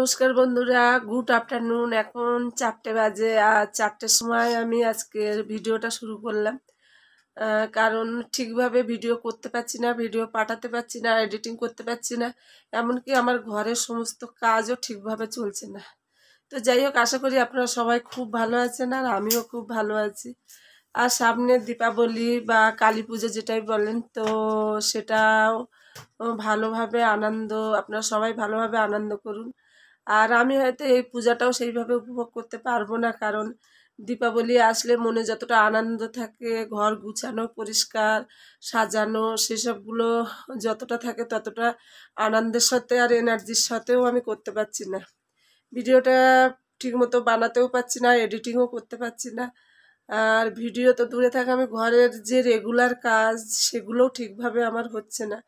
নমস্কার বন্ধুরা good afternoon এখন চারটে বাজে আর চারটের সময় আমি আজকের ভিডিওটা শুরু করলাম কারণ ঠিকভাবে ভিডিও করতে পারছি না ভিডিও পাঠাতে পারছি না এডিটিং করতে পারছি না এমনকি আমার ঘরের সমস্ত কাজও ঠিকভাবে চলছে না তো যাই হোক আশা করি আপনারা সবাই খুব ভালো আছেন আর আমিও খুব ভালো আছি আর সামনে দীপাবলি বা কালী পুজো যেটাই বলেন তো সেটাও ভালোভাবে আনন্দ আপনারা সবাই ভালোভাবে আনন্দ করুন আর আমি হয়তো এই পূজাটাও সেইভাবে উপভোগ করতে পারবো না কারণ দীপাবলি আসলে মনে যতটা আনন্দ থাকে ঘর গুছানো পরিষ্কার সাজানো সেসবগুলো যতটা থাকে ততটা আনন্দের সাথে আর এনার্জির সাথেও আমি করতে পারছি না ভিডিওটা ঠিকমতো বানাতেও পারছি না এডিটিংও করতে পারছি না আর ভিডিও তো দূরে থাকে আমি ঘরের যে রেগুলার কাজ সেগুলোও ঠিকভাবে আমার হচ্ছে না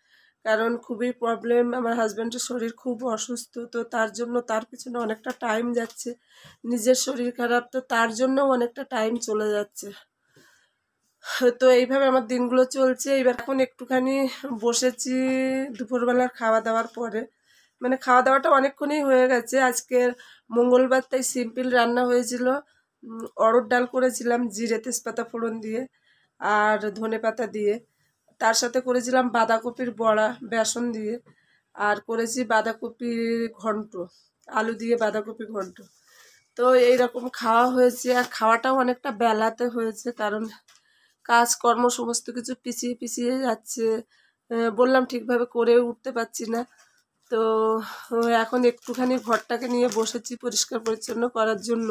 কারণ খুবই প্রবলেম আমার হাজব্যান্ডের শরীর খুব অসুস্থ তো তার জন্য তার পিছনে অনেকটা টাইম যাচ্ছে নিজের শরীর খারাপ তো তার জন্যও অনেকটা টাইম চলে যাচ্ছে তো এইভাবে আমার দিনগুলো চলছে এইবার এখন একটুখানি বসেছি দুপুরবেলার খাওয়া দাওয়ার পরে মানে খাওয়া দাওয়াটা অনেকক্ষণই হয়ে গেছে আজকের মঙ্গলবার তাই সিম্পল রান্না হয়েছিল অড়র ডাল করেছিলাম জিরে তেজপাতা ফোড়ন দিয়ে আর ধনে পাতা দিয়ে তার সাথে করেছিলাম বাঁধাকপির বড়া বেসন দিয়ে আর করেছি বাঁধাকপির ঘন্ট আলু দিয়ে বাঁধাকপি ঘন্ট তো এইরকম খাওয়া হয়েছে আর খাওয়াটাও অনেকটা বেলাতে হয়েছে কারণ কাজকর্ম সমস্ত কিছু পিছিয়ে পিছিয়ে যাচ্ছে বললাম ঠিকভাবে করে উঠতে পারছি না তো এখন একটুখানি ঘরটাকে নিয়ে বসেছি পরিষ্কার পরিচ্ছন্ন করার জন্য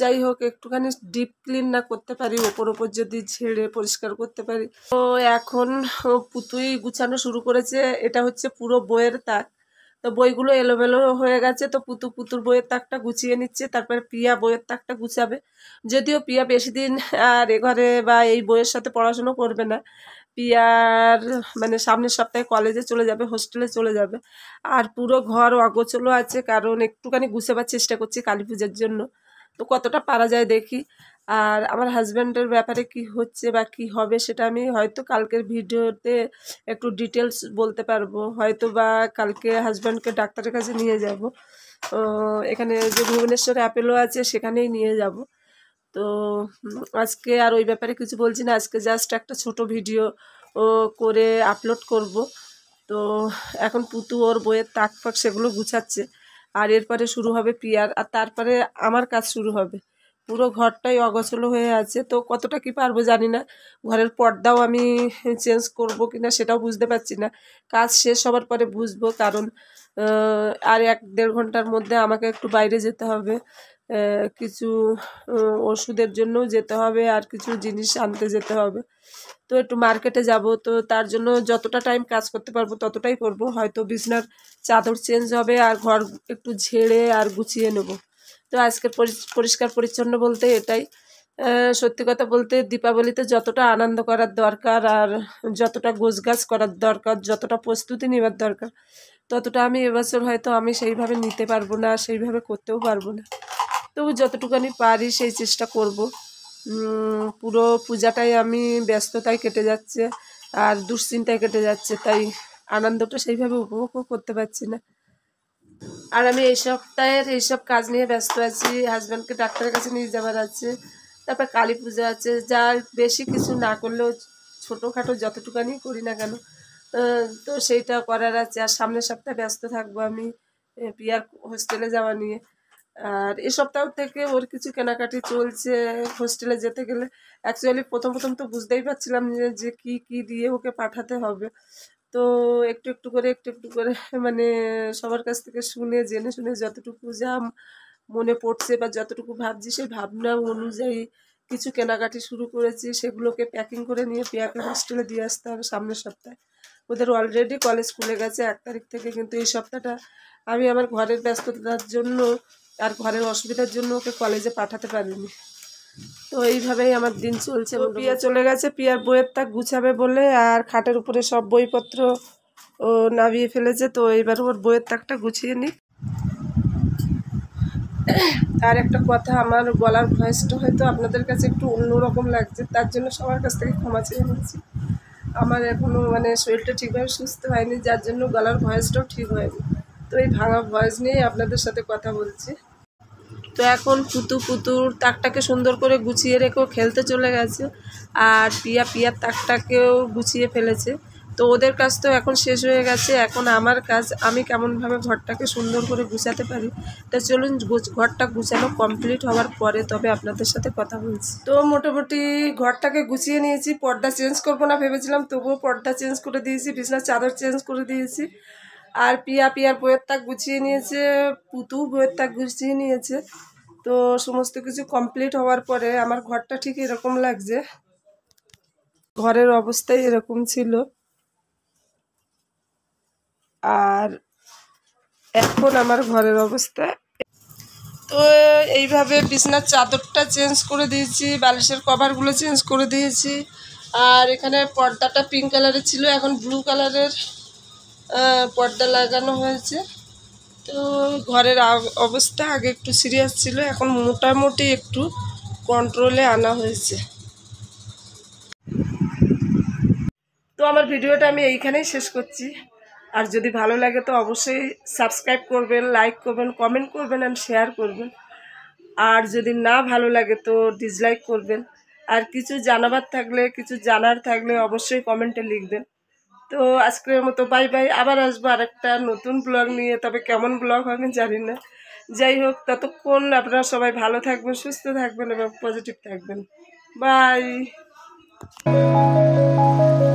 যাই হোক একটুখানি ডিপ ক্লিন না করতে পারি ওপর ওপর যদি ছেড়ে পরিষ্কার করতে পারি তো এখন পুতুই গুছানো শুরু করেছে এটা হচ্ছে পুরো বইয়ের তাক তো বইগুলো এলোমেলো হয়ে গেছে তো পুতু পুতুর বইয়ের তাকটা গুছিয়ে নিচ্ছে তারপরে প্রিয়া বইয়ের তাকটা গুছাবে যদিও পিয়া বেশি দিন আর এ ঘরে বা এই বইয়ের সাথে পড়াশুনো করবে না পিয়ার মানে সামনের সপ্তাহে কলেজে চলে যাবে হোস্টেলে চলে যাবে আর পুরো ঘর অগোচলও আছে কারণ একটুখানি গুছাবার চেষ্টা করছি কালী পূজার জন্য তো কতটা পারা যায় দেখি আর আমার হাজব্যান্ডের ব্যাপারে কি হচ্ছে বা কি হবে সেটা আমি হয়তো কালকের ভিডিওতে একটু ডিটেলস বলতে পারবো হয়তো বা কালকে হাজব্যান্ডকে ডাক্তারের কাছে নিয়ে যাব এখানে যে ভুবনেশ্বর অ্যাপেলো আছে সেখানেই নিয়ে যাব তো আজকে আর ওই ব্যাপারে কিছু বলছি না আজকে জাস্ট একটা ছোট ভিডিও করে আপলোড করব তো এখন পুতু ওর বইয়ের তাক ফাক সেগুলো গুছাচ্ছে আর এরপরে শুরু হবে প্রিয়ার আর তারপরে আমার কাজ শুরু হবে পুরো ঘরটাই অগছল হয়ে আছে তো কতটা কি পারবো জানি না ঘরের পর্দাও আমি চেঞ্জ করব কি না সেটাও বুঝতে পারছি না কাজ শেষ হওয়ার পরে বুঝবো কারণ আর এক দেড় ঘন্টার মধ্যে আমাকে একটু বাইরে যেতে হবে কিছু ওষুধের জন্য যেতে হবে আর কিছু জিনিস আনতে যেতে হবে তো একটু মার্কেটে যাব তো তার জন্য যতটা টাইম কাজ করতে পারবো ততটাই করব হয়তো বিছনার চাদর চেঞ্জ হবে আর ঘর একটু ঝেড়ে আর গুছিয়ে নেব তো আজকের পরিষ্কার পরিচ্ছন্ন বলতে এটাই সত্যি কথা বলতে দীপাবলিতে যতটা আনন্দ করার দরকার আর যতটা গোছগাছ করার দরকার যতটা প্রস্তুতি নেওয়ার দরকার ততটা আমি এবছর হয়তো আমি সেইভাবে নিতে পারবো না সেইভাবে করতেও পারবো না তবু আমি পারি সেই চেষ্টা করব পুরো পূজাটাই আমি ব্যস্ততায় কেটে যাচ্ছে আর দুশ্চিন্তায় কেটে যাচ্ছে তাই আনন্দটা সেইভাবে উপভোগও করতে পারছি না আর আমি এই সপ্তাহের এইসব কাজ নিয়ে ব্যস্ত আছি হাজব্যান্ডকে ডাক্তারের কাছে নিয়ে যাওয়ার আছে তারপর কালী পূজা আছে যা বেশি কিছু না করলেও ছোটোখাটো যতটুকানি করি না কেন তো সেইটা করার আছে আর সামনের সপ্তাহে ব্যস্ত থাকবো আমি পিয়ার হোস্টেলে যাওয়া নিয়ে আর এ সপ্তাহ থেকে ওর কিছু কেনাকাটি চলছে হোস্টেলে যেতে গেলে অ্যাকচুয়ালি প্রথম প্রথম তো বুঝতেই পারছিলাম যে কি কি দিয়ে ওকে পাঠাতে হবে তো একটু একটু করে একটু একটু করে মানে সবার কাছ থেকে শুনে জেনে শুনে যতটুকু যা মনে পড়ছে বা যতটুকু ভাবছি সেই ভাবনা অনুযায়ী কিছু কেনাকাটি শুরু করেছি সেগুলোকে প্যাকিং করে নিয়ে পেয়াকে হোস্টেলে দিয়ে আসতে হবে সামনের সপ্তাহে ওদের অলরেডি কলেজ খুলে গেছে এক তারিখ থেকে কিন্তু এই সপ্তাহটা আমি আমার ঘরের ব্যস্ততার জন্য আর ঘরের অসুবিধার জন্য ওকে কলেজে পাঠাতে পারিনি তো এইভাবেই আমার দিন চলছে প্রিয়া চলে গেছে পিয়ার বইয়ের তাক গুছাবে বলে আর খাটের উপরে সব বইপত্র ও নামিয়ে ফেলেছে তো এইবার ওর বইয়ের তাকটা গুছিয়ে নিই আর একটা কথা আমার গলার ভয়েসটা হয়তো আপনাদের কাছে একটু অন্যরকম লাগছে তার জন্য সবার কাছ থেকে ক্ষমা চেয়ে নিচ্ছি আমার এখনও মানে শরীরটা ঠিকভাবে সুস্থ হয়নি যার জন্য গলার ভয়েসটাও ঠিক হয়নি তো এই ভাঙা ভয়েস নিয়েই আপনাদের সাথে কথা বলছি তো এখন পুতু পুতুর তাকটাকে সুন্দর করে গুছিয়ে রেখেও খেলতে চলে গেছে আর পিয়া পিয়ার তাকটাকেও গুছিয়ে ফেলেছে তো ওদের কাজ তো এখন শেষ হয়ে গেছে এখন আমার কাজ আমি কেমনভাবে ঘরটাকে সুন্দর করে গুছাতে পারি তা চলুন ঘরটা গুছানো কমপ্লিট হওয়ার পরে তবে আপনাদের সাথে কথা বলছি তো মোটামুটি ঘরটাকে গুছিয়ে নিয়েছি পর্দা চেঞ্জ করবো না ভেবেছিলাম তবুও পর্দা চেঞ্জ করে দিয়েছি বিছনার চাদর চেঞ্জ করে দিয়েছি আর পিয়া পিয়ার বইয়ের তাক গুছিয়ে নিয়েছে পুতু বইয়ের তাক গুছিয়ে নিয়েছে তো সমস্ত কিছু কমপ্লিট হওয়ার পরে আমার ঘরটা ঠিক এরকম লাগছে ঘরের অবস্থাই এরকম ছিল আর এখন আমার ঘরের অবস্থা তো এইভাবে বিছনার চাদরটা চেঞ্জ করে দিয়েছি বালিশের কভারগুলো চেঞ্জ করে দিয়েছি আর এখানে পর্দাটা পিঙ্ক কালারের ছিল এখন ব্লু কালারের পর্দা লাগানো হয়েছে তো ঘরের অবস্থা আগে একটু সিরিয়াস ছিল এখন মোটামুটি একটু কন্ট্রোলে আনা হয়েছে তো আমার ভিডিওটা আমি এইখানেই শেষ করছি আর যদি ভালো লাগে তো অবশ্যই সাবস্ক্রাইব করবেন লাইক করবেন কমেন্ট করবেন অ্যান্ড শেয়ার করবেন আর যদি না ভালো লাগে তো ডিসলাইক করবেন আর কিছু জানাবার থাকলে কিছু জানার থাকলে অবশ্যই কমেন্টে লিখবেন তো আজকের মতো বাই বাই আবার আসবো আর একটা নতুন ব্লগ নিয়ে তবে কেমন ব্লগ হবে জানি না যাই হোক ততক্ষণ আপনারা সবাই ভালো থাকবেন সুস্থ থাকবেন এবং পজিটিভ থাকবেন বাই